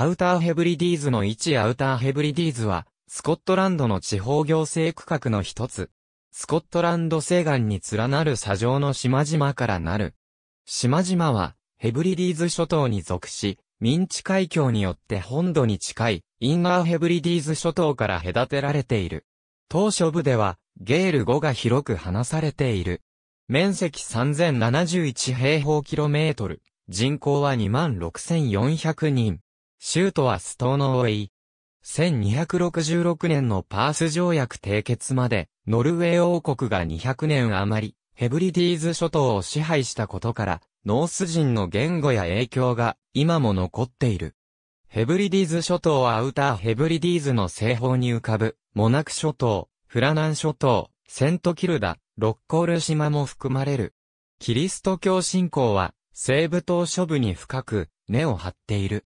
アウターヘブリディーズの一アウターヘブリディーズは、スコットランドの地方行政区画の一つ。スコットランド西岸に連なる砂上の島々からなる。島々は、ヘブリディーズ諸島に属し、民地海峡によって本土に近い、インナーヘブリディーズ諸島から隔てられている。当初部では、ゲール語が広く話されている。面積3071平方キロメートル、人口は26400人。州都はストーノーウェイ。1266年のパース条約締結まで、ノルウェー王国が200年余り、ヘブリディーズ諸島を支配したことから、ノース人の言語や影響が今も残っている。ヘブリディーズ諸島はアウターヘブリディーズの西方に浮かぶ、モナク諸島、フラナン諸島、セントキルダ、ロッコール島も含まれる。キリスト教信仰は、西部島諸部に深く根を張っている。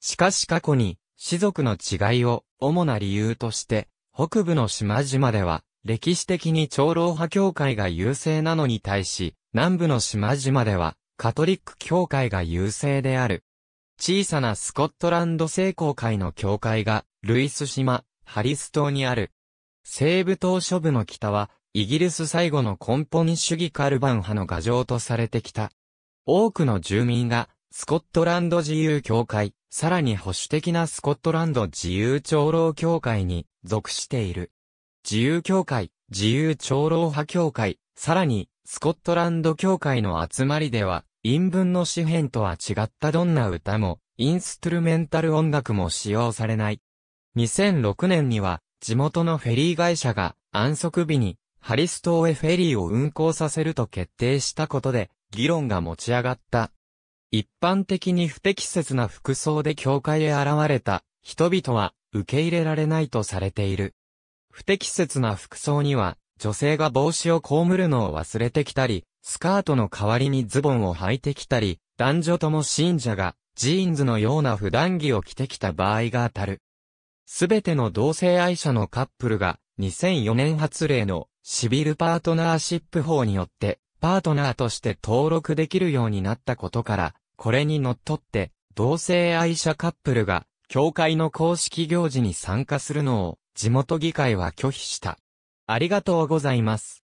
しかし過去に、氏族の違いを主な理由として、北部の島々では、歴史的に長老派教会が優勢なのに対し、南部の島々では、カトリック教会が優勢である。小さなスコットランド聖公会の教会が、ルイス島、ハリス島にある。西部島諸部の北は、イギリス最後の根本主義カルバン派の牙城とされてきた。多くの住民が、スコットランド自由教会、さらに保守的なスコットランド自由長老協会に属している。自由協会、自由長老派協会、さらに、スコットランド協会の集まりでは、陰文の詩編とは違ったどんな歌も、インストゥルメンタル音楽も使用されない。2006年には、地元のフェリー会社が、安息日に、ハリストーへフェリーを運行させると決定したことで、議論が持ち上がった。一般的に不適切な服装で教会へ現れた人々は受け入れられないとされている。不適切な服装には女性が帽子をこむるのを忘れてきたり、スカートの代わりにズボンを履いてきたり、男女とも信者がジーンズのような普段着を着てきた場合が当たる。すべての同性愛者のカップルが2004年発令のシビルパートナーシップ法によってパートナーとして登録できるようになったことから、これにのっとって、同性愛者カップルが、教会の公式行事に参加するのを、地元議会は拒否した。ありがとうございます。